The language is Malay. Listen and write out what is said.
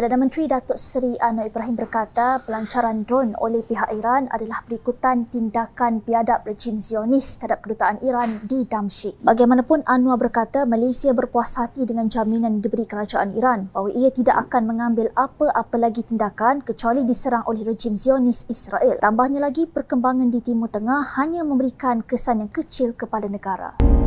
Perdana Menteri Datuk Seri Anwar Ibrahim berkata pelancaran drone oleh pihak Iran adalah berikutan tindakan biadab rejim Zionis terhadap kedutaan Iran di Damsyik. Bagaimanapun Anwar berkata Malaysia berpuas hati dengan jaminan diberi kerajaan Iran bahawa ia tidak akan mengambil apa-apa lagi tindakan kecuali diserang oleh rejim Zionis Israel. Tambahnya lagi perkembangan di Timur Tengah hanya memberikan kesan yang kecil kepada negara.